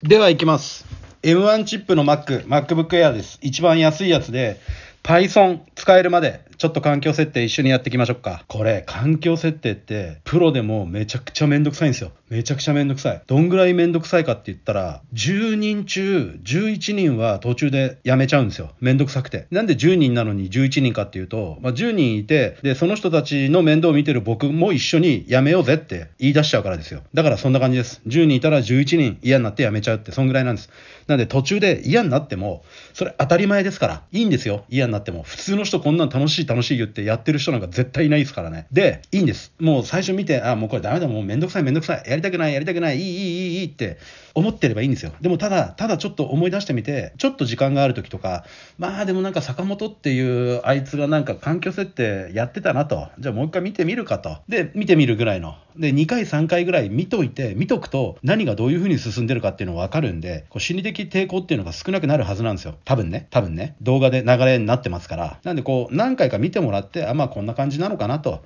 では行きます。M1 チップの Mac、MacBook Air です。一番安いやつで、Python 使えるまでちょっと環境設定一緒にやっていきましょうか。これ、環境設定って、プロでもめちゃくちゃめんどくさいんですよ。めちゃくちゃめんどくさい。どんぐらいめんどくさいかって言ったら、10人中11人は途中で辞めちゃうんですよ。めんどくさくて。なんで10人なのに11人かっていうと、まあ、10人いて、で、その人たちの面倒を見てる僕も一緒に辞めようぜって言い出しちゃうからですよ。だからそんな感じです。10人いたら11人嫌になって辞めちゃうって、そんぐらいなんです。なんで途中で嫌になっても、それ当たり前ですから、いいんですよ。嫌になっても。普通の人こんなん楽しい楽しい言ってやってる人なんか絶対いないですからね。で、いいんです。もう最初見て、あ、もうこれダメだ、もうめんどくさいめんどくさい、やりたくない、やりたくない、いい、いい、いい、いいって思ってればいいんですよ。でもただ、ただちょっと思い出してみて、ちょっと時間がある時とか、まあでもなんか坂本っていうあいつがなんか環境設定やってたなと、じゃあもう一回見てみるかと。で、見てみるぐらいの。で、2回、3回ぐらい見といて、見とくと何がどういうふうに進んでるかっていうの分かるんで、こう心理的抵抗っていうのが少なくなるはずなんですよ。多分ね、多分ね、動画で流れになってますから。なんでこう、何回か見てもらってあまあこんな感じなのかなと。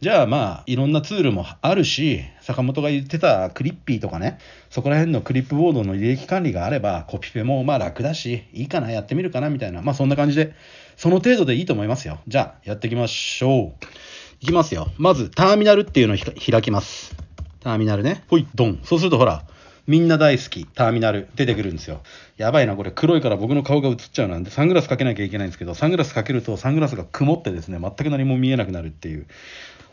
じゃあまあいろんなツールもあるし坂本が言ってたクリッピーとかねそこら辺のクリップボードの履歴管理があればコピペもまあ楽だしいいかなやってみるかなみたいなまあそんな感じでその程度でいいと思いますよじゃあやっていきましょういきますよまずターミナルっていうのを開きますターミナルねほいドンそうするとほらみんな大好き、ターミナル、出てくるんですよ。やばいな、これ黒いから僕の顔が映っちゃうなんで、サングラスかけなきゃいけないんですけど、サングラスかけるとサングラスが曇ってですね、全く何も見えなくなるっていう。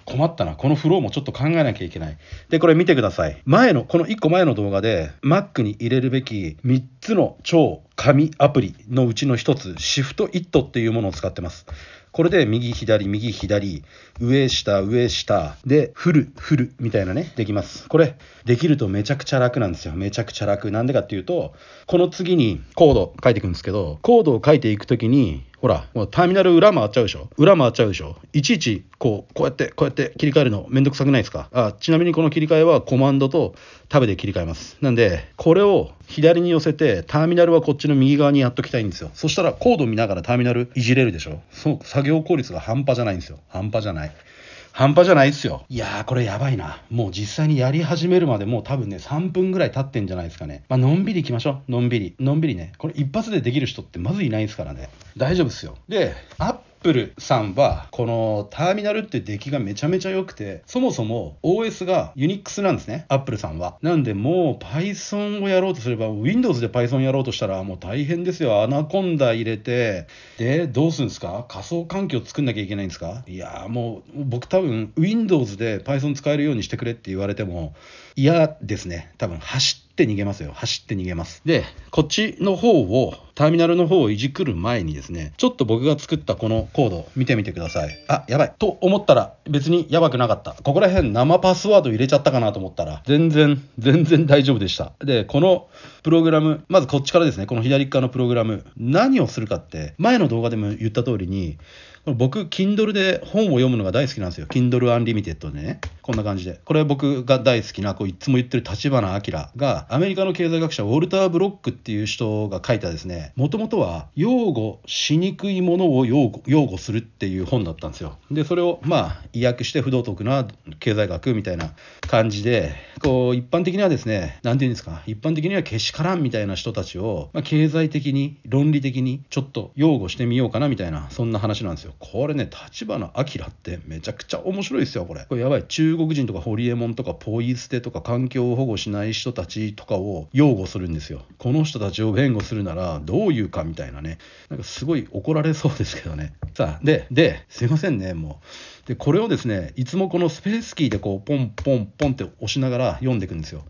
困ったな。このフローもちょっと考えなきゃいけない。で、これ見てください。前の、この1個前の動画で、Mac に入れるべき3つの超紙アプリのうちの1つ、Shift It っていうものを使ってます。これで右左右左上下上下でフルフルみたいなねできますこれできるとめちゃくちゃ楽なんですよめちゃくちゃ楽なんでかっていうとこの次にコード書いていくんですけどコードを書いていく時にほら、ターミナル裏回っちゃうでしょ裏回っちゃうでしょいちいち、こう、こうやって、こうやって切り替えるのめんどくさくないですかあちなみにこの切り替えはコマンドとタブで切り替えます。なんで、これを左に寄せて、ターミナルはこっちの右側にやっときたいんですよ。そしたらコード見ながらターミナルいじれるでしょそう、作業効率が半端じゃないんですよ。半端じゃない。半端じゃないっすよ。いやー、これやばいな。もう実際にやり始めるまでもう多分ね、3分ぐらい経ってんじゃないですかね。まあ、のんびり行きましょう。のんびり。のんびりね。これ一発でできる人ってまずいないですからね。大丈夫っすよ。で、アップルさんは、このターミナルって出来がめちゃめちゃ良くて、そもそも OS が Unix なんですね、アップルさんは。なんで、もう Python をやろうとすれば、Windows で Python やろうとしたら、もう大変ですよ。アナコンダ入れて、で、どうするんですか仮想環境作んなきゃいけないんですかいやもう、僕多分 Windows で Python 使えるようにしてくれって言われても、嫌ですね。多分、走ってって逃げますよ。走って逃げます。で、こっちの方を、ターミナルの方をいじくる前にですね、ちょっと僕が作ったこのコード見てみてください。あ、やばい。と思ったら別にやばくなかった。ここら辺生パスワード入れちゃったかなと思ったら、全然、全然大丈夫でした。で、このプログラム、まずこっちからですね、この左側のプログラム、何をするかって、前の動画でも言った通りに、僕、Kindle で本を読むのが大好きなんですよ。Kindle Unlimited でね。こんな感じで。これは僕が大好きな、こういつも言ってる立花明が、アメリカの経済学者ウォルター・ブロックっていう人が書いたですね、もともとは、擁護しにくいものを擁護擁護するっていう本だったんですよ。で、それをまあ、意訳して不道徳な経済学みたいな感じで、と一般的にはですね、なんていうんですか、一般的にはけしからんみたいな人たちを、まあ、経済的に、論理的に、ちょっと擁護してみようかなみたいな、そんな話なんですよ。これね、立花明ってめちゃくちゃ面白いですよ、これ。これやばい、中国人とかホリエモンとかポイ捨てとか環境を保護しない人たちとかを擁護するんですよ。この人たちを弁護するならどういうかみたいなね、なんかすごい怒られそうですけどね。さあ、で、で、すいませんね、もう。でこれをですねいつもこのスペースキーでこうポンポンポンって押しながら読んでいくんですよ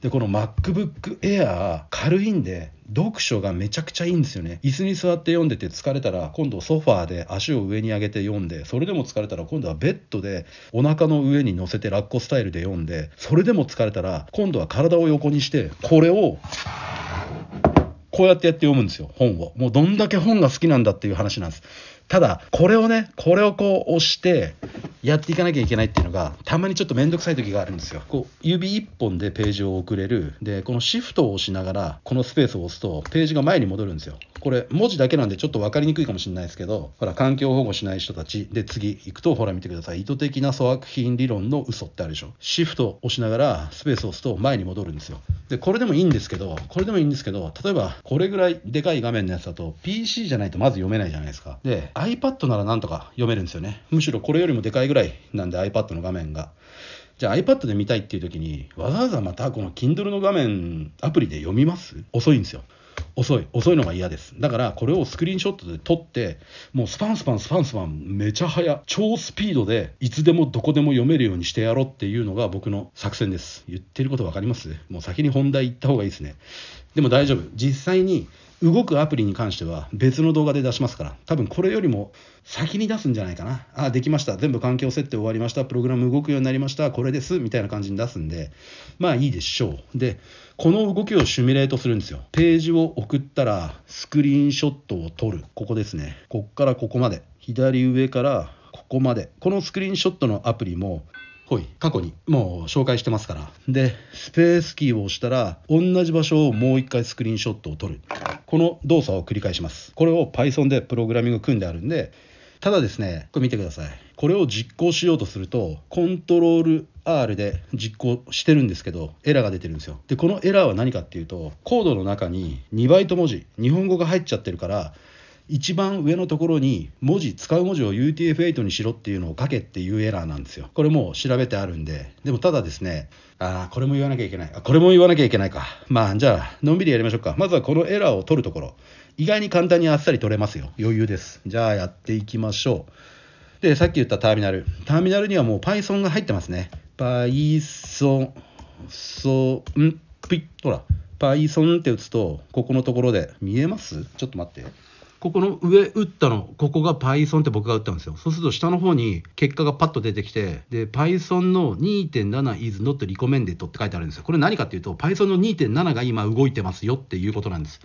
でこの MacBook Air 軽いんで読書がめちゃくちゃいいんですよね椅子に座って読んでて疲れたら今度ソファーで足を上に上げて読んでそれでも疲れたら今度はベッドでお腹の上に乗せてラッコスタイルで読んでそれでも疲れたら今度は体を横にしてこれをこうやってやって読むんですよ本をもうどんだけ本が好きなんだっていう話なんですただこれをねこれをこう押してやっていかなきゃいけないっていうのがたまにちょっと面倒くさい時があるんですよこう指一本でページを送れるでこのシフトを押しながらこのスペースを押すとページが前に戻るんですよこれ文字だけなんでちょっと分かりにくいかもしれないですけどほら環境保護しない人たちで次行くとほら見てください意図的な粗悪品理論の嘘ってあるでしょシフト押しながらスペースを押すと前に戻るんですよでこれでもいいんですけどこれでもいいんですけど例えばこれぐらいでかい画面のやつだと PC じゃないとまず読めないじゃないですかで iPad ならなんとか読めるんですよね。むしろこれよりもでかいぐらいなんで iPad の画面が。じゃあ iPad で見たいっていう時にわざわざまたこの Kindle の画面アプリで読みます遅いんですよ。遅い遅いのが嫌ですだからこれをスクリーンショットで撮ってもうスパンスパンスパンスパンめちゃ速超スピードでいつでもどこでも読めるようにしてやろうっていうのが僕の作戦です言ってること分かりますもう先に本題行った方がいいですねでも大丈夫実際に動くアプリに関しては別の動画で出しますから多分これよりも先に出すんじゃないかなあできました全部環境設定終わりましたプログラム動くようになりましたこれですみたいな感じに出すんでまあいいでしょうでこの動きをシミュレートするんですよページを送ったらスクリーンショットを撮るここですねこっからここまで左上からここまでこのスクリーンショットのアプリもぽい過去にもう紹介してますからでスペースキーを押したら同じ場所をもう一回スクリーンショットを撮るこの動作を繰り返しますこれを Python でプログラミング組んであるんでただですねこれ見てくださいこれを実行しようとするとコントロール R で実行してるんですけどエラーが出てるんですよでこのエラーは何かっていうとコードの中に2バイト文字日本語が入っちゃってるから一番上のところに文字使う文字を UTF8 にしろっていうのを書けっていうエラーなんですよこれも調べてあるんででもただですねああこれも言わなきゃいけないあこれも言わなきゃいけないかまあじゃあのんびりやりましょうかまずはこのエラーを取るところ意外に簡単にあっさり取れますよ余裕ですじゃあやっていきましょうでさっき言ったターミナルターミナルにはもう Python が入ってますね Python そんぷいほら Python って打つとここのところで見えますちょっと待ってここの上打ったの、ここが Python って僕が打ったんですよ。そうすると下の方に結果がパッと出てきて、で、Python の2.7 is not recommended って書いてあるんですよ。これ何かっていうと、Python の2.7が今動いてますよっていうことなんです。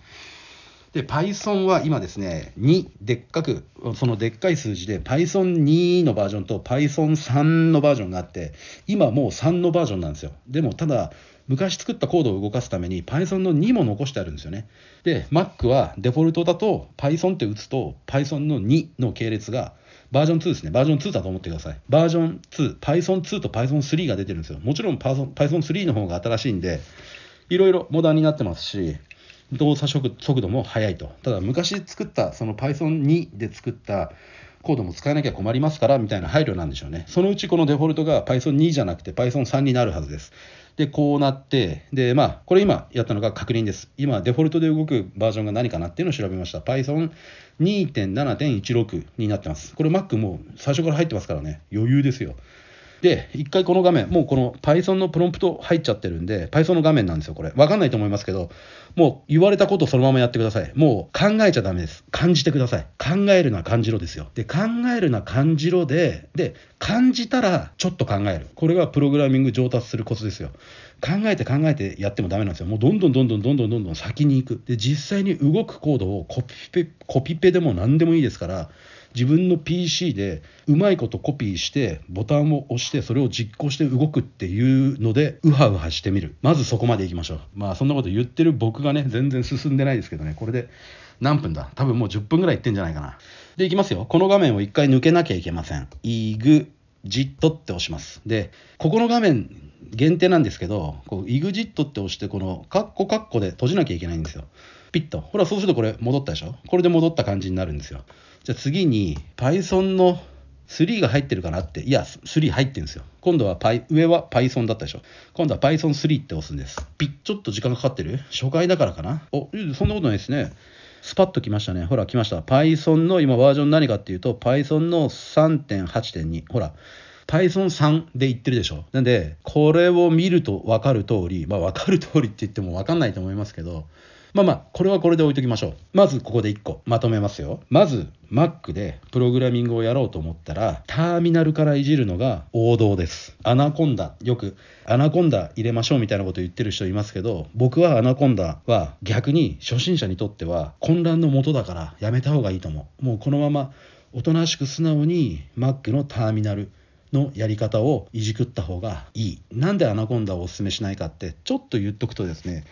で、Python は今ですね、2、でっかく、そのでっかい数字で、Python2 のバージョンと Python3 のバージョンがあって、今もう3のバージョンなんですよ。でも、ただ、昔作ったコードを動かすために Python の2も残してあるんですよね。で、Mac はデフォルトだと Python って打つと Python の2の系列がバージョン2ですね。バージョン2だと思ってください。バージョン2、Python 2と Python 3が出てるんですよ。もちろん Python 3の方が新しいんで、いろいろモダンになってますし、動作速度も速いと。ただ昔作ったその Python2 で作ったコードも使えなきゃ困りますからみたいな配慮なんでしょうね。そのうちこのデフォルトが Python2 じゃなくて Python3 になるはずです。で、こうなって、で、まあ、これ今やったのが確認です。今、デフォルトで動くバージョンが何かなっていうのを調べました。Python 2.7.16になってます。これ Mac もう最初から入ってますからね、余裕ですよ。で、一回この画面、もうこの Python のプロンプト入っちゃってるんで、Python の画面なんですよ、これ。わかんないと思いますけど、もう言われたことそのままやってください。もう考えちゃダメです。感じてください。考えるな感じろですよ。で、考えるな感じろで、で、感じたらちょっと考える。これがプログラミング上達するコツですよ。考えて考えてやってもダメなんですよ。もうどんどんどんどんどんどんどんどん先に行く。で、実際に動くコードをコピペ、コピペでも何でもいいですから、自分の PC でうまいことコピーしてボタンを押してそれを実行して動くっていうのでウハウハしてみるまずそこまでいきましょうまあそんなこと言ってる僕がね全然進んでないですけどねこれで何分だ多分もう10分ぐらいいってんじゃないかなでいきますよこの画面を1回抜けなきゃいけませんイグジットって押しますでここの画面限定なんですけど、こう EXIT って押して、このカッコカッコで閉じなきゃいけないんですよ。ピッと。ほら、そうするとこれ戻ったでしょこれで戻った感じになるんですよ。じゃあ次に Python の3が入ってるかなって、いや、3入ってるんですよ。今度はパイ上は Python だったでしょ。今度は Python3 って押すんです。ピッ、ちょっと時間かかってる初回だからかなお、そんなことないですね。スパッと来ましたね。ほら、来ました。Python の今バージョン何かっていうと、Python の3.8.2。ほら、Python3 で言ってるでしょ。なんで、これを見ると分かる通り、まあ分かる通りって言っても分かんないと思いますけど、まあまあ、これはこれで置いときましょう。まずここで1個まとめますよ。まず、Mac でプログラミングをやろうと思ったら、ターミナルからいじるのが王道です。アナコンダ、よく、アナコンダ入れましょうみたいなこと言ってる人いますけど、僕はアナコンダは逆に初心者にとっては混乱のもとだからやめた方がいいと思う。もうこのままおとなしく素直に Mac のターミナル、のやり方をいじくった方がいい。なんでアナコンダをおすすめしないかってちょっと言っとくとですね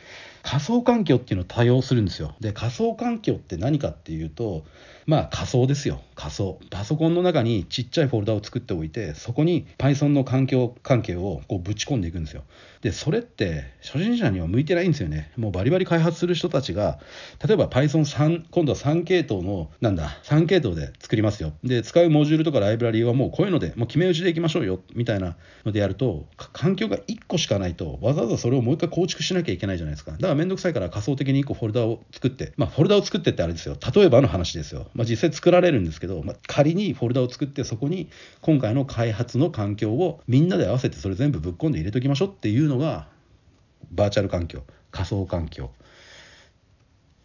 仮想環境っていうのを多用するんですよ。で仮想環境って何かっていうとまあ仮想ですよ仮想パソコンの中にちっちゃいフォルダを作っておいてそこに Python の環境関係をこうぶち込んでいくんですよでそれって初心者には向いてないんですよねもうバリバリ開発する人たちが例えば Python3 今度は3系統のなんだ3系統で作りますよで使うモジュールとかライブラリーはもうこういうのでもう決め打ちでいきましょうよみたいなのでやると環境が1個しかないとわざわざそれをもう一回構築しなきゃいけないじゃないですかだから面倒くさいから仮想的に1個フォルダを作ってまあフォルダを作ってってあれですよ例えばの話ですよまあ、実際作られるんですけど、まあ、仮にフォルダを作ってそこに今回の開発の環境をみんなで合わせてそれ全部ぶっ込んで入れときましょうっていうのがバーチャル環境仮想環境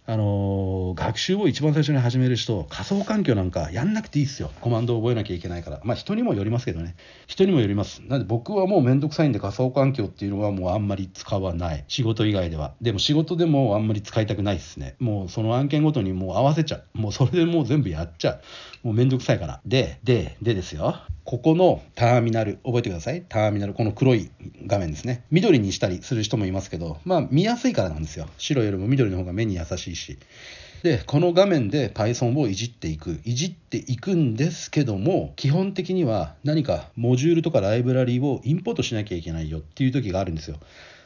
あの学習を一番最初に始める人仮想環境なんかやんなくていいですよコマンドを覚えなきゃいけないからまあ人にもよりますけどね人にもよりますなんで僕はもうめんどくさいんで仮想環境っていうのはもうあんまり使わない仕事以外ではでも仕事でもあんまり使いたくないですねもうその案件ごとにもう合わせちゃうもうそれでもう全部やっちゃうもうめんどくさいからでででですよここのターミナル覚えてくださいターミナルこの黒い画面ですね緑にしたりする人もいますけどまあ見やすいからなんですよ白よりも緑の方が目に優しい CC。で、この画面で Python をいじっていく、いじっていくんですけども、基本的には何かモジュールとかライブラリーをインポートしなきゃいけないよっていう時があるんですよ。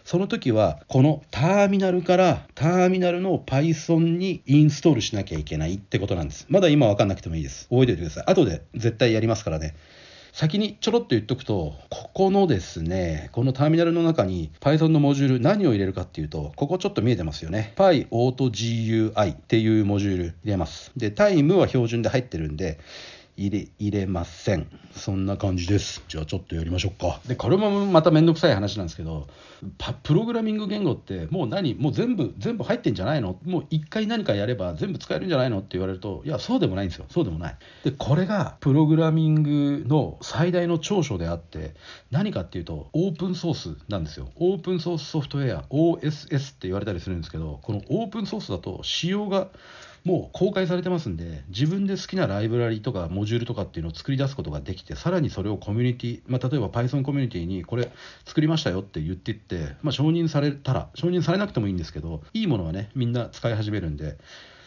その時は、このターミナルから、ターミナルの Python にインストールしなきゃいけないってことなんです。まだ今わかんなくてもいいです。覚えておいてください。後で絶対やりますからね。先にちょろっと言っとくと、ここのですね、このターミナルの中に Python のモジュール何を入れるかっていうと、ここちょっと見えてますよね。PyAutoGUI っていうモジュール入れます。で、タイムは標準で入ってるんで、入れ入れませんそんな感じですじゃあちょっとやりましょうかでこれもまた面倒くさい話なんですけどプログラミング言語ってもう何もう全部全部入ってんじゃないのもう一回何かやれば全部使えるんじゃないのって言われるといやそうでもないんですよそうでもないでこれがプログラミングの最大の長所であって何かっていうとオープンソースなんですよオープンソースソフトウェア OSS って言われたりするんですけどこのオープンソースだと仕様がもう公開されてますんで自分で好きなライブラリとかモジュールとかっていうのを作り出すことができてさらにそれをコミュニティ、まあ、例えば Python コミュニティにこれ作りましたよって言っていって、まあ、承認されたら承認されなくてもいいんですけどいいものはねみんな使い始めるんで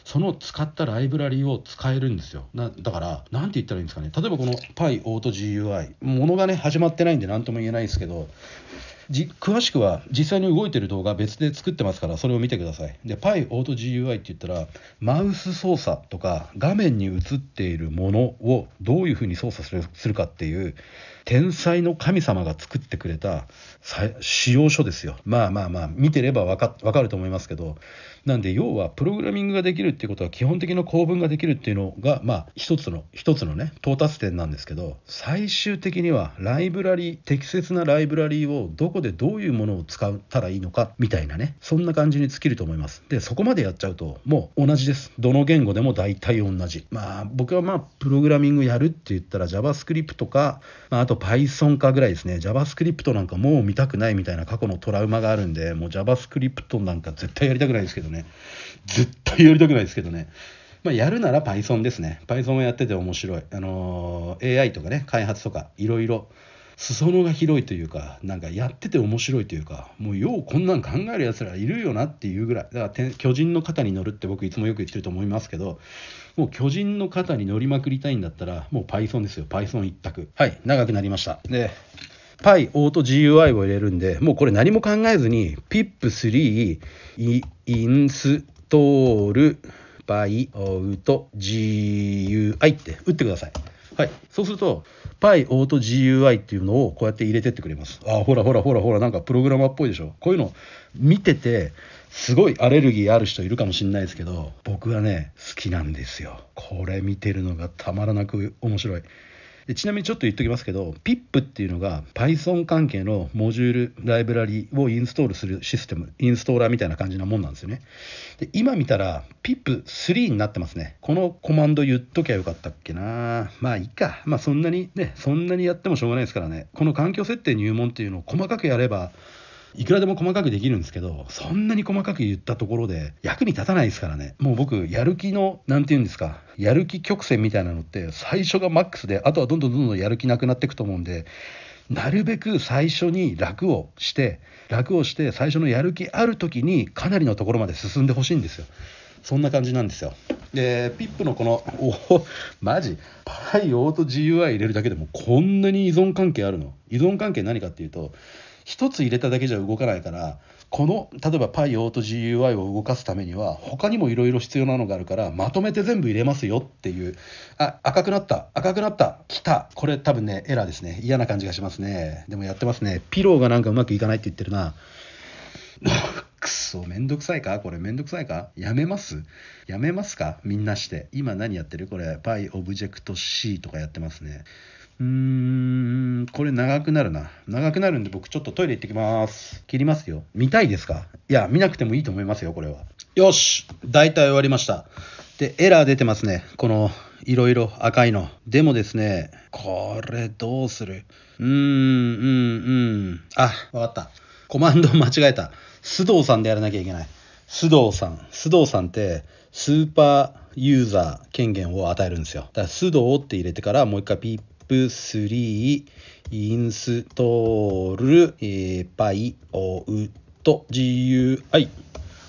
その使ったライブラリを使えるんですよだから何て言ったらいいんですかね例えばこの PyAutoGUI ものがね始まってないんで何とも言えないですけどじ詳しくは実際に動いてる動画別で作ってますからそれを見てくださいで PyAutoGUI って言ったらマウス操作とか画面に映っているものをどういうふうに操作するかっていう天才の神様が作ってくれた使用書ですよまあまあまあ見てればわかわかると思いますけどなんで要はプログラミングができるっていうことは基本的な構文ができるっていうのがまあ一つの一つのね到達点なんですけど最終的にはライブラリー適切なライブラリーをどこでどういうものを使ったらいいのかみたいなねそんな感じに尽きると思いますでそこまでやっちゃうともう同じですどの言語でも大体同じまあ僕はまあプログラミングやるって言ったら JavaScript とか、まあ、あと Python かぐらいですね JavaScript なんかもう見たくないみたいな過去のトラウマがあるんでもう JavaScript なんか絶対やりたくないですけどね絶対やりたくないですけどねまあ、やるなら Python ですね Python をやってて面白いあのー、AI とかね開発とかいろいろ裾野が広いというかなんかやってて面白いというかもうようこんなん考えるやつらいるよなっていうぐらいだから巨人の肩に乗るって僕いつもよく言ってると思いますけどもう巨人の肩に乗りまくりたいんだったら、もう Python ですよ。Python 一択。はい、長くなりました。で、Py、オート GUI を入れるんで、もうこれ何も考えずに、pip3 インストール p y オート GUI って打ってください。はい。そうすると、Py オート GUI っていうのをこうやって入れてってくれます。あ、ほらほらほらほら、なんかプログラマーっぽいでしょ。こういうの見てて、すごいアレルギーある人いるかもしれないですけど僕はね好きなんですよこれ見てるのがたまらなく面白いでちなみにちょっと言っときますけど PIP っていうのが Python 関係のモジュールライブラリをインストールするシステムインストーラーみたいな感じなもんなんですよねで今見たら PIP3 になってますねこのコマンド言っときゃよかったっけなまあいいかまあそんなにねそんなにやってもしょうがないですからねこの環境設定入門っていうのを細かくやればいくらでも細かくできるんですけどそんなに細かく言ったところで役に立たないですからねもう僕やる気の何て言うんですかやる気曲線みたいなのって最初がマックスであとはどんどんどんどんやる気なくなっていくと思うんでなるべく最初に楽をして楽をして最初のやる気ある時にかなりのところまで進んでほしいんですよそんな感じなんですよでピップのこのおマジパイオート GUI 入れるだけでもこんなに依存関係あるの依存関係何かっていうと1つ入れただけじゃ動かないからこの例えば PyO ト GUI を動かすためには他にもいろいろ必要なのがあるからまとめて全部入れますよっていうあ赤くなった赤くなった来たこれ多分ねエラーですね嫌な感じがしますねでもやってますねピローがなんかうまくいかないって言ってるな くそ、めんどくさいかこれめんどくさいかやめますやめますかみんなして。今何やってるこれ、PyObject C とかやってますね。うーん、これ長くなるな。長くなるんで僕ちょっとトイレ行ってきます。切りますよ。見たいですかいや、見なくてもいいと思いますよ、これは。よし大体終わりました。で、エラー出てますね。この、いろいろ赤いの。でもですね、これどうするうーん、うん、うん。あ、わかった。コマンド間違えた。須藤さんでやらなきゃいけない。須藤さん。須藤さんって、スーパーユーザー権限を与えるんですよ。だから須藤って入れてからもう一回ピップ3インストール、えー、バイオウッ GUI。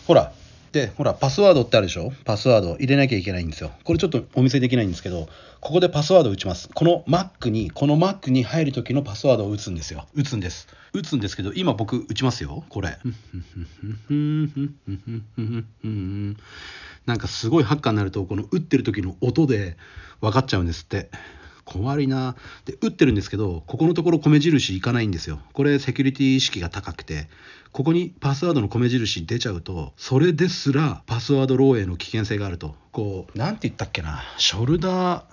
ほら。で、ほら、パスワードってあるでしょパスワード入れなきゃいけないんですよ。これちょっとお見せできないんですけど、ここでパスワード打ちます。この Mac に、この Mac に入る時のパスワードを打つんですよ。打つんです。打つんですけど、今僕打ちますよ。これ。なんかすごいハッカーになると、この打ってる時の音で分かっちゃうんですって。困るなで打ってるんですけどここのところ米印いかないんですよこれセキュリティ意識が高くてここにパスワードの米印出ちゃうとそれですらパスワード漏洩の危険性があるとこう何て言ったっけなショルダー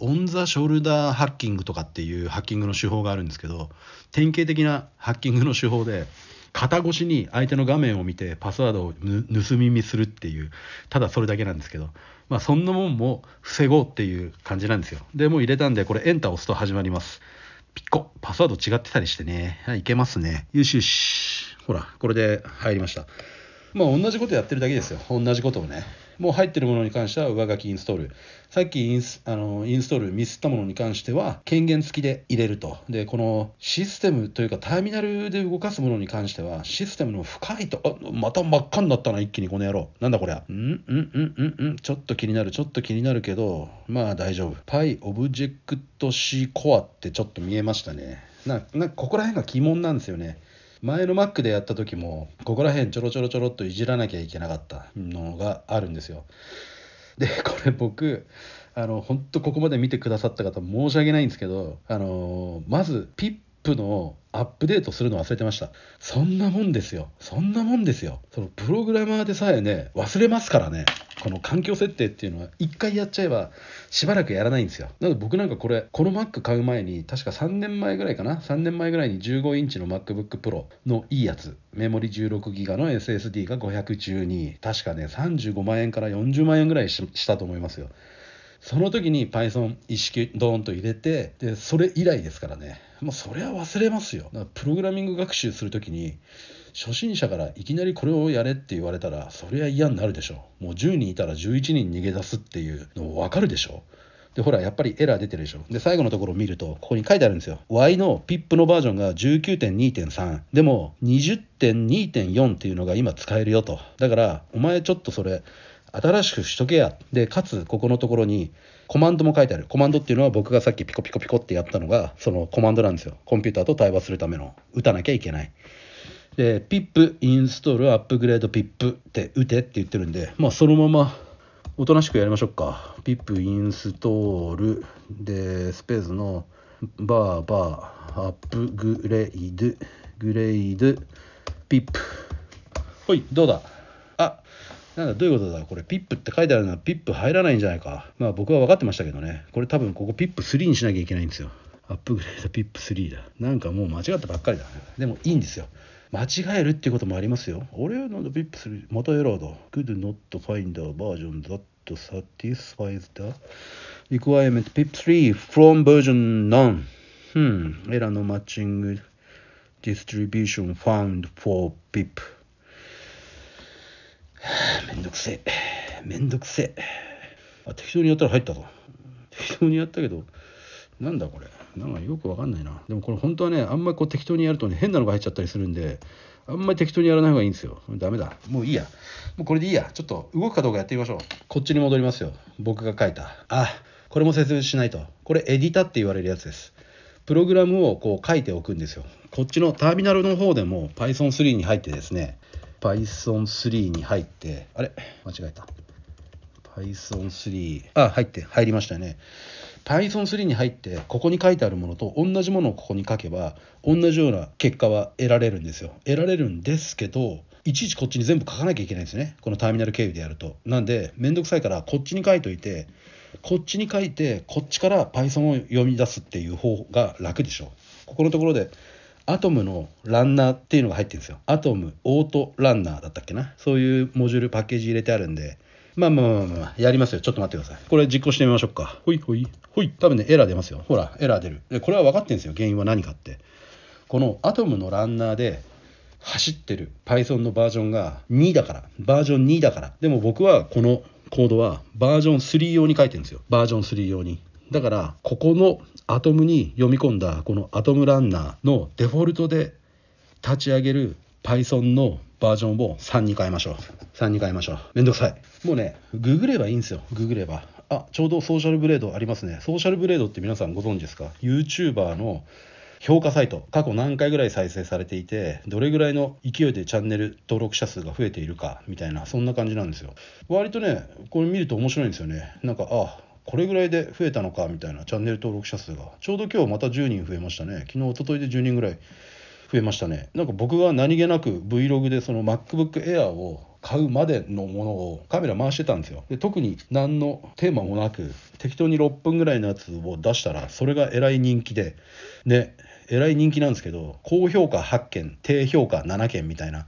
オン・ザ・ショルダーハッキングとかっていうハッキングの手法があるんですけど典型的なハッキングの手法で肩越しに相手の画面を見てパスワードを盗み見するっていうただそれだけなんですけどまあ、そんなもんも防ごうっていう感じなんですよ。で、もう入れたんで、これエンター押すと始まります。ピッコ、パスワード違ってたりしてね。はい、いけますね。よしよし。ほら、これで入りました。まあ、同じことやってるだけですよ同じことをねもう入ってるものに関しては上書きインストールさっきインスあのインストールミスったものに関しては権限付きで入れるとでこのシステムというかターミナルで動かすものに関してはシステムの深いとあまた真っ赤になったな一気にこの野郎なんだこりゃうんうんうんうんうんちょっと気になるちょっと気になるけどまあ大丈夫 p y オブジェクト C コアってちょっと見えましたねななここら辺が疑問なんですよね前の Mac でやった時もここら辺ちょろちょろちょろっといじらなきゃいけなかったのがあるんですよでこれ僕あの本当ここまで見てくださった方申し訳ないんですけどあのまずピップのアップデートするの忘れてました。そんなもんですよ。そんなもんですよ。そのプログラマーでさえね、忘れますからね。この環境設定っていうのは、一回やっちゃえば、しばらくやらないんですよ。なので僕なんかこれ、この Mac 買う前に、確か3年前ぐらいかな。3年前ぐらいに15インチの MacBook Pro のいいやつ。メモリ 16GB の SSD が512。確かね、35万円から40万円ぐらいしたと思いますよ。その時に Python 一式ドーンと入れて、で、それ以来ですからね。まそれは忘れますよ。プログラミング学習する時に、初心者からいきなりこれをやれって言われたら、そりゃ嫌になるでしょ。もう10人いたら11人逃げ出すっていうの分かるでしょ。で、ほら、やっぱりエラー出てるでしょ。で、最後のところを見ると、ここに書いてあるんですよ。Y の PIP のバージョンが19.2.3。でも、20.2.4っていうのが今使えるよと。だから、お前ちょっとそれ、新しくしとけや。で、かつ、ここのところに、コマンドも書いてある。コマンドっていうのは僕がさっきピコピコピコってやったのが、そのコマンドなんですよ。コンピューターと対話するための、打たなきゃいけない。で、pip インストールアップグレード pip って打てって言ってるんで、まあそのままおとなしくやりましょうか。pip インストールで、スペースのバーバーアップグレード、グレード、pip。ほい、どうだなんだどういうことだこれピップって書いてあるのはピップ入らないんじゃないかまあ僕は分かってましたけどねこれ多分ここピップ3にしなきゃいけないんですよアップグレードピップ3だなんかもう間違ったばっかりだ、ね、でもいいんですよ間違えるっていうこともありますよ俺なんだピップ3またエラーだ Could not find a version that satisfies the requirement pip 3 from version none うんエラーのマッチング distribution found for pip めんどくせえめんどくせえあ適当にやったら入ったぞ適当にやったけどなんだこれなんかよくわかんないなでもこれ本当はねあんまりこう適当にやるとね変なのが入っちゃったりするんであんまり適当にやらない方がいいんですよダメだもういいやもうこれでいいやちょっと動くかどうかやってみましょうこっちに戻りますよ僕が書いたあこれも説明しないとこれエディタって言われるやつですプログラムをこう書いておくんですよこっちのターミナルの方でも Python3 に入ってですね Python3 に入って、あれ間違えた。Python3。あ、入って、入りましたね。Python3 に入って、ここに書いてあるものと同じものをここに書けば、同じような結果は得られるんですよ。得られるんですけど、いちいちこっちに全部書かなきゃいけないんですね。このターミナル経由でやると。なんで、めんどくさいから、こっちに書いといて、こっちに書いて、こっちから Python を読み出すっていう方が楽でしょ。ここのところでアトムのランナーっていうのが入ってるんですよ。アトムオートランナーだったっけな。そういうモジュールパッケージ入れてあるんで、まあまあまあまあ、やりますよ。ちょっと待ってください。これ実行してみましょうか。ほいほい。ほい。多分ね、エラー出ますよ。ほら、エラー出る。で、これは分かってるんですよ。原因は何かって。このアトムのランナーで、走ってる Python のバージョンが2だから。バージョン2だから。でも僕はこのコードはバージョン3用に書いてるんですよ。バージョン3用に。だからここのアトムに読み込んだこのアトムランナーのデフォルトで立ち上げる Python のバージョンを3に変えましょう3に変えましょうめんどくさいもうねググればいいんですよググればあちょうどソーシャルブレードありますねソーシャルブレードって皆さんご存知ですか YouTuber の評価サイト過去何回ぐらい再生されていてどれぐらいの勢いでチャンネル登録者数が増えているかみたいなそんな感じなんですよ割とねこれ見ると面白いんですよねなんかあこれぐらいで増えたのかみたいなチャンネル登録者数がちょうど今日また10人増えましたね昨日おとといで10人ぐらい増えましたねなんか僕が何気なく Vlog でその MacBook Air を買うまでのものをカメラ回してたんですよで特に何のテーマもなく適当に6分ぐらいのやつを出したらそれがえらい人気ででえらい人気なんですけど高評価8件低評価7件みたいな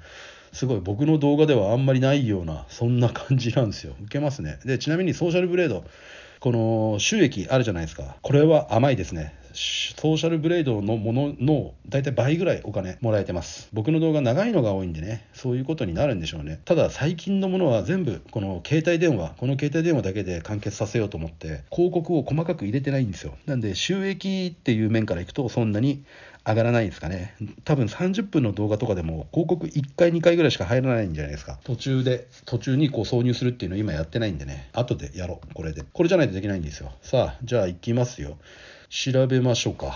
すごい僕の動画ではあんまりないようなそんな感じなんですよ受けますねでちなみにソーシャルブレードこの収益あるじゃないですかこれは甘いですねソーシャルブレードのものの大体倍ぐらいお金もらえてます僕の動画長いのが多いんでねそういうことになるんでしょうねただ最近のものは全部この携帯電話この携帯電話だけで完結させようと思って広告を細かく入れてないんですよなんで収益っていう面からいくとそんなに上がらないんですかね多分30分の動画とかでも広告1回2回ぐらいしか入らないんじゃないですか途中で途中にこう挿入するっていうの今やってないんでね後でやろうこれでこれじゃないとできないんですよさあじゃあ行きますよ調べましょうか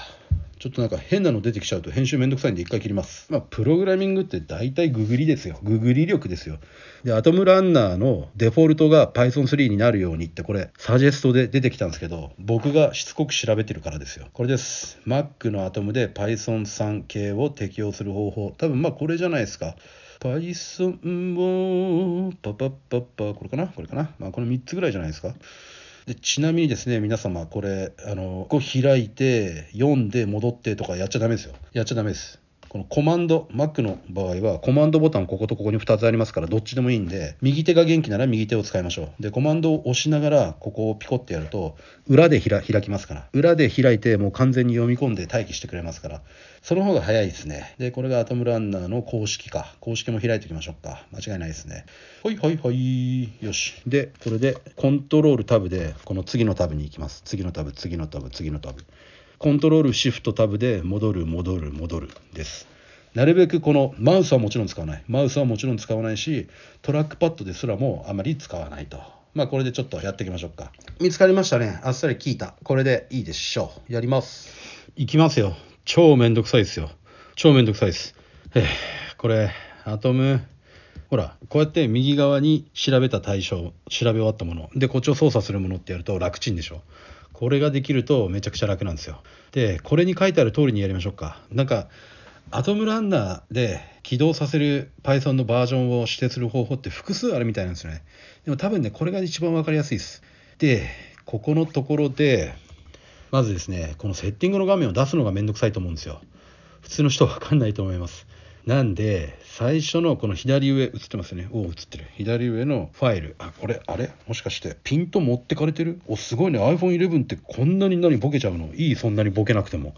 ちょっとなんか変なの出てきちゃうと編集めんどくさいんで一回切ります。まあ、プログラミングって大体ググりですよ。ググり力ですよ。で、アトムランナーのデフォルトが Python3 になるようにってこれ、サジェストで出てきたんですけど、僕がしつこく調べてるからですよ。これです。Mac のアトムで Python3 系を適用する方法。多分まあこれじゃないですか。Python をパパパパ、これかなこれかなまあこの3つぐらいじゃないですか。でちなみにですね皆様これあのこう開いて読んで戻ってとかやっちゃダメですよやっちゃダメですこのコマンド、Mac の場合は、コマンドボタン、こことここに2つありますから、どっちでもいいんで、右手が元気なら右手を使いましょう。で、コマンドを押しながら、ここをピコってやると、裏で開きますから、裏で開いて、もう完全に読み込んで待機してくれますから、その方が早いですね。で、これがアトムランナーの公式か。公式も開いておきましょうか。間違いないですね。ほいほいほい。よし。で、これで、コントロールタブで、この次のタブに行きます。次のタブ、次のタブ、次のタブ。コントロールシフトタブで戻る戻る戻るですなるべくこのマウスはもちろん使わないマウスはもちろん使わないしトラックパッドですらもあまり使わないとまあこれでちょっとやっていきましょうか見つかりましたねあっさり聞いたこれでいいでしょうやりますいきますよ超めんどくさいですよ超めんどくさいですえこれアトムほらこうやって右側に調べた対象調べ終わったものでこっちを操作するものってやると楽ちんでしょこれができるとめちゃくちゃ楽なんですよでこれに書いてある通りにやりましょうかなんかアトムランナーで起動させる Python のバージョンを指定する方法って複数あるみたいなんですよねでも多分ねこれが一番分かりやすいですでここのところでまずですねこのセッティングの画面を出すのがめんどくさいと思うんですよ普通の人はわかんないと思いますなんで最初のこの左上映ってますねお映ってる左上のファイルあこれあれもしかしてピント持ってかれてるおすごいね iPhone11 ってこんなに何ボケちゃうのいいそんなにボケなくても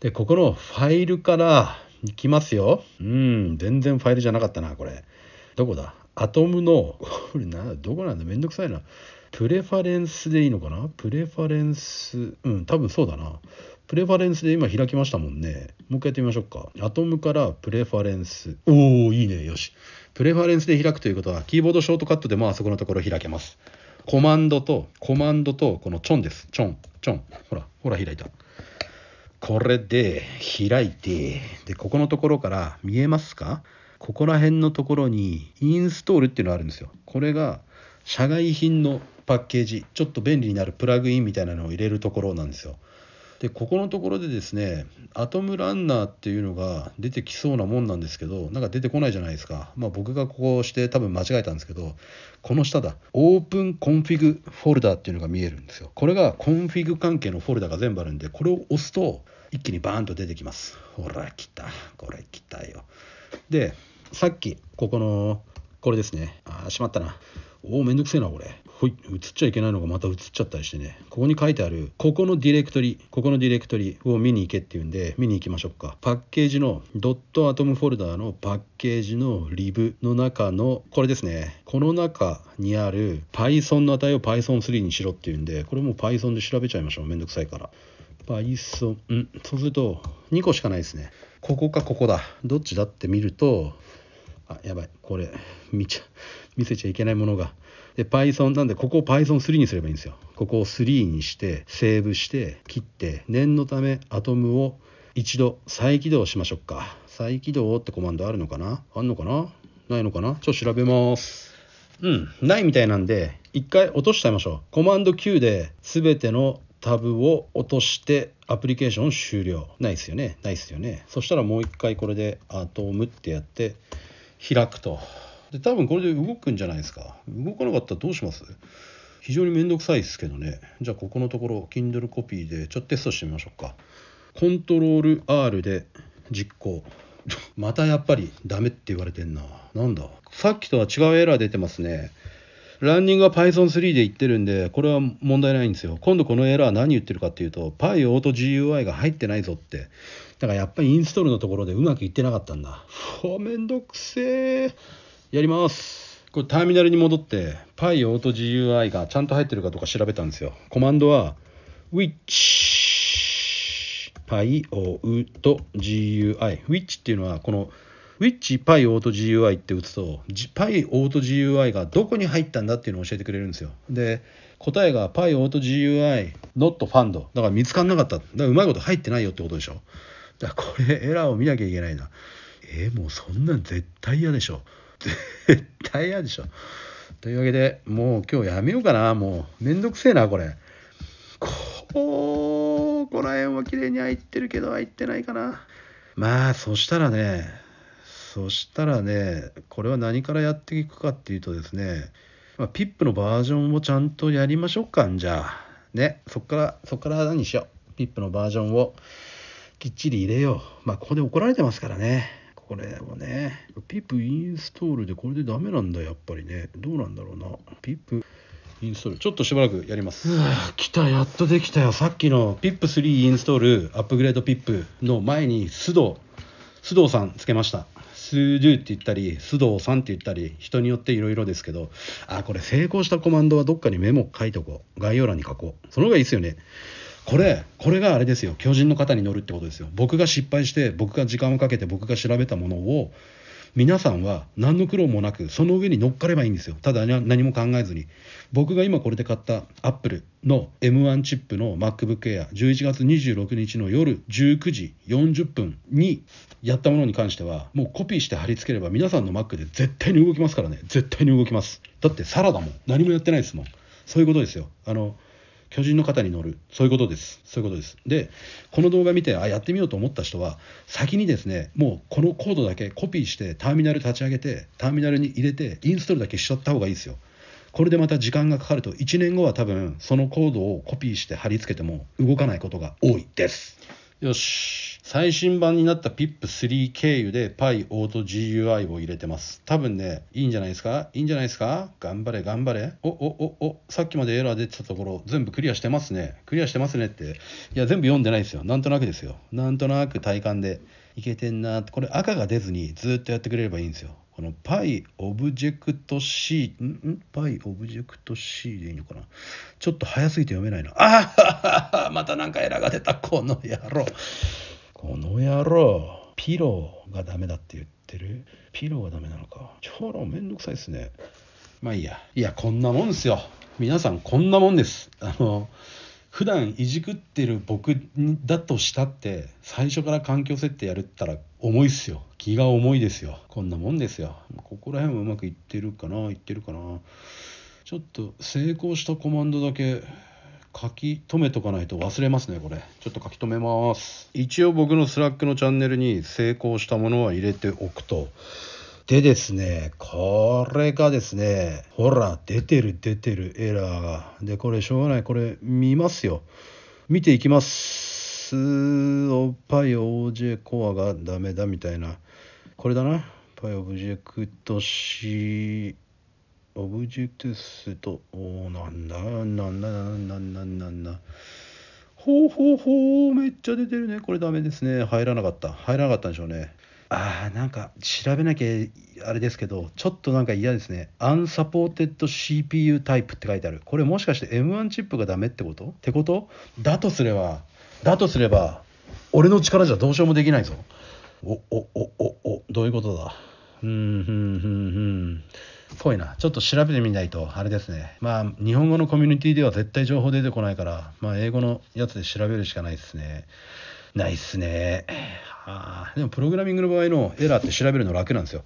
でここのファイルからいきますようん全然ファイルじゃなかったなこれどこだアトムのこれなどこなんだめんどくさいなプレファレンスでいいのかなプレファレンスうん多分そうだなプレファレンスで今開きましたもんね。もう一回やってみましょうか。アトムからプレファレンス。おー、いいね。よし。プレファレンスで開くということは、キーボードショートカットでもあそこのところ開けます。コマンドと、コマンドと、このチョンです。チョン、チョン。ほら、ほら開いた。これで、開いて、で、ここのところから見えますかここら辺のところに、インストールっていうのがあるんですよ。これが、社外品のパッケージ、ちょっと便利になるプラグインみたいなのを入れるところなんですよ。でここのところでですねアトムランナーっていうのが出てきそうなもんなんですけどなんか出てこないじゃないですか、まあ、僕がここして多分間違えたんですけどこの下だオープンコンフィグフォルダーっていうのが見えるんですよこれがコンフィグ関係のフォルダが全部あるんでこれを押すと一気にバーンと出てきますほら来たこれ来たよでさっきここのこれですねああしまったなおおめんどくせえなこれほい映っちゃいけないのがまた映っちゃったりしてねここに書いてあるここのディレクトリここのディレクトリを見に行けっていうんで見に行きましょうかパッケージのドットアトムフォルダーのパッケージのリブの中のこれですねこの中にある Python の値を Python3 にしろっていうんでこれも Python で調べちゃいましょうめんどくさいから Python んそうすると2個しかないですねここかここだどっちだって見るとあやばいこれ見ちゃ見せちゃいけないものがで Python なんでここを Python3 にすればいいんですよここを3にしてセーブして切って念のため Atom を一度再起動しましょうか再起動ってコマンドあるのかなあんのかなないのかなちょっと調べますうんないみたいなんで一回落としちゃいましょうコマンド Q で全てのタブを落としてアプリケーション終了ないっすよねないっすよねそしたらもう一回これでアトムってやって開くとで多分これで動くんじゃないですか動かなかったらどうします非常に面倒くさいですけどねじゃあここのところ Kindle コピーでちょっとテストしてみましょうかコントロール R で実行 またやっぱりダメって言われてんななんださっきとは違うエラー出てますねランニングは Python3 で言ってるんで、これは問題ないんですよ。今度このエラー何言ってるかっていうと、PyAutoGUI が入ってないぞって。だからやっぱりインストールのところでうまくいってなかったんだ。ふわ、めんどくせえ。やりますこれターミナルに戻って p a オート GUI がちゃんと入ってるかどうか調べたんですよコマンドは which p Auto GUI which っていうのはこの which p a オート GUI って打つと p a オート GUI がどこに入ったんだっていうのを教えてくれるんですよで答えが p a オート GUI not found だから見つかんなかっただからうまいこと入ってないよってことでしょだからこれエラーを見なきゃいけないなえー、もうそんなん絶対嫌でしょ絶対嫌でしょ。というわけで、もう今日やめようかな。もう、めんどくせえな、これ。こう、この辺は綺麗に入ってるけど、入ってないかな。まあ、そしたらね、そしたらね、これは何からやっていくかっていうとですね、まあ、ピップのバージョンをちゃんとやりましょうかんじゃあ。ね、そっから、そっから何しよう。ピップのバージョンをきっちり入れよう。まあ、ここで怒られてますからね。これもね、ピップインストールでこれでダメなんだ、やっぱりね。どうなんだろうな。ピップインストール。ちょっとしばらくやります。来た、やっとできたよ。さっきのピップ3インストール、アップグレードピップの前に須藤、須藤さんつけました。スードゥって言ったり、須藤さんって言ったり、人によっていろいろですけど、あ、これ成功したコマンドはどっかにメモ書いとこう。概要欄に書こう。その方がいいですよね。これこれがあれですよ巨人の方に乗るってことですよ僕が失敗して僕が時間をかけて僕が調べたものを皆さんは何の苦労もなくその上に乗っかればいいんですよただ何も考えずに僕が今これで買ったアップルの M1 チップの MacBookAir11 月26日の夜19時40分にやったものに関してはもうコピーして貼り付ければ皆さんの Mac で絶対に動きますからね絶対に動きますだってサラダも何もやってないですもんそういうことですよあの巨人の肩に乗るそういうことですそういうことですでこの動画見てあやってみようと思った人は先にですねもうこのコードだけコピーしてターミナル立ち上げてターミナルに入れてインストールだけしちゃった方がいいですよこれでまた時間がかかると1年後は多分そのコードをコピーして貼り付けても動かないことが多いです。よし。最新版になった PIP3 経由で PyAutoGUI を入れてます。多分ね、いいんじゃないですかいいんじゃないですか頑張れ、頑張れ。お、お、お、お、さっきまでエラー出てたところ、全部クリアしてますね。クリアしてますねって。いや、全部読んでないですよ。なんとなくですよ。なんとなく体感で。いけてんなって。これ赤が出ずにずっとやってくれればいいんですよ。この p オブジェクト C んんパイオブジェクト C でいいのかなちょっと早すぎて読めないなあははまたなんかエラが出たこの野郎この野郎ピローがダメだって言ってるピローがダメなのかちょろめんどくさいですねまあいいやいやこんなもんですよ皆さんこんなもんですあの普段いじくってる僕だとしたって最初から環境設定やるったら重いっすよ気が重いですよこんなもんですよここら辺はうまくいってるかないってるかなちょっと成功したコマンドだけ書き留めとかないと忘れますねこれちょっと書き留めます一応僕のスラックのチャンネルに成功したものは入れておくとでですね、これがですね、ほら、出てる出てるエラーが。で、これしょうがない。これ見ますよ。見ていきます。おっぱい OJ コアがダメだみたいな。これだな。パイオブジェクトシオブジェクトスと、おなんだ、なんだ、なんだ、なんだ、なんだ。ほうほうほう、めっちゃ出てるね。これダメですね。入らなかった。入らなかったんでしょうね。ああ、なんか調べなきゃあれですけどちょっとなんか嫌ですねアンサポーテッド CPU タイプって書いてあるこれもしかして M1 チップがダメってことってことだとすればだとすれば俺の力じゃどうしようもできないぞおおおおおどういうことだうんふんふんふんぽいなちょっと調べてみないとあれですねまあ日本語のコミュニティでは絶対情報出てこないからまあ英語のやつで調べるしかないですねないっすね。はあ、でもプログラミングの場合のエラーって調べるの楽なんですよ。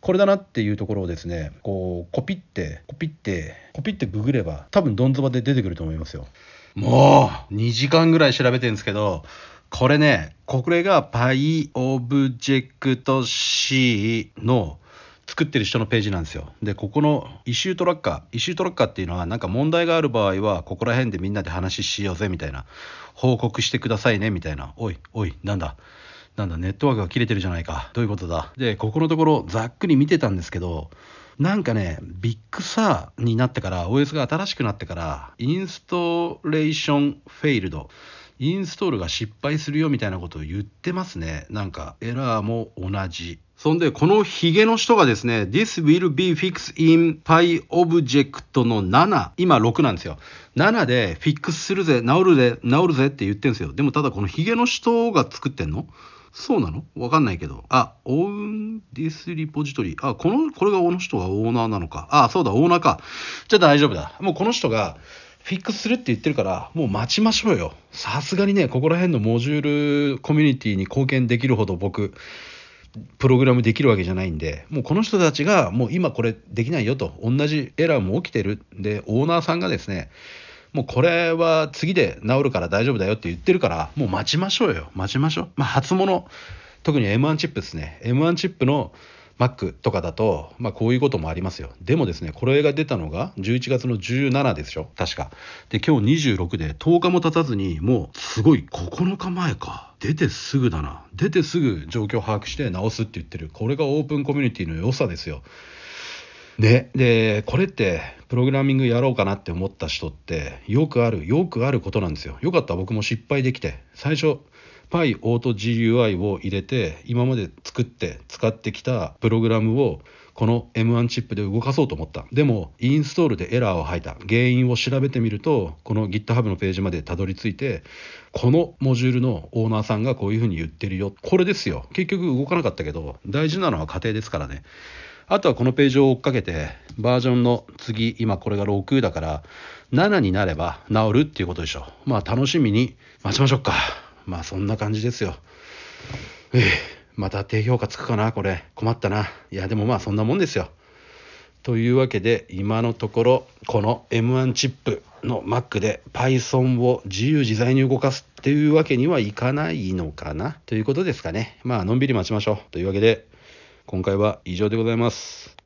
これだなっていうところをですね、こう、コピって、コピって、コピってググれば、多分どん底で出てくると思いますよ。もう、2時間ぐらい調べてるんですけど、これね、これが PyObject-C の作ってる人のページなんですよ。で、ここのイシュートラッカー、イシュートラッカーっていうのは、なんか問題がある場合は、ここら辺でみんなで話しようぜみたいな、報告してくださいねみたいな、おい、おい、なんだ。なんだ、ネットワークが切れてるじゃないか。どういうことだ。で、ここのところ、ざっくり見てたんですけど、なんかね、ビッグサーになってから、OS が新しくなってから、インストレーションフェイルド。インストールが失敗するよみたいなことを言ってますね。なんかエラーも同じ。そんで、このヒゲの人がですね、This will be fixed in PyObject の7、今6なんですよ。7でフィックスするぜ、治るぜ、治るぜって言ってんですよ。でもただこのヒゲの人が作ってんのそうなのわかんないけど。あ、own this repository。あ、この、これがこの人がオーナーなのか。あ、そうだ、オーナーか。じゃあ大丈夫だ。もうこの人が、フィックスするって言ってるから、もう待ちましょうよ。さすがにね、ここら辺のモジュールコミュニティに貢献できるほど僕、プログラムできるわけじゃないんで、もうこの人たちが、もう今これできないよと、同じエラーも起きてる。で、オーナーさんがですね、もうこれは次で治るから大丈夫だよって言ってるから、もう待ちましょうよ。待ちましょう。まあ、初物、特に M1 チップですね。M1 チップの Mac とかだと、まあ、こういうこともありますよ。でもですね、これが出たのが11月の17でしょ、確か。で、今日26で10日も経たずに、もうすごい9日前か。出てすぐだな。出てすぐ状況把握して直すって言ってる。これがオープンコミュニティの良さですよ。でこれってプログラミングやろうかなって思った人ってよくあるよくあることなんですよよかった僕も失敗できて最初 PyAutoGUI を入れて今まで作って使ってきたプログラムをこの M1 チップで動かそうと思ったでもインストールでエラーを吐いた原因を調べてみるとこの GitHub のページまでたどり着いてこのモジュールのオーナーさんがこういうふうに言ってるよこれですよ結局動かなかったけど大事なのは過程ですからねあとはこのページを追っかけてバージョンの次今これが6だから7になれば治るっていうことでしょう。まあ楽しみに待ちましょうかまあそんな感じですよ。ええ、また低評価つくかなこれ困ったないやでもまあそんなもんですよ。というわけで今のところこの M1 チップの Mac で Python を自由自在に動かすっていうわけにはいかないのかなということですかね。まあのんびり待ちましょう。というわけで今回は以上でございます。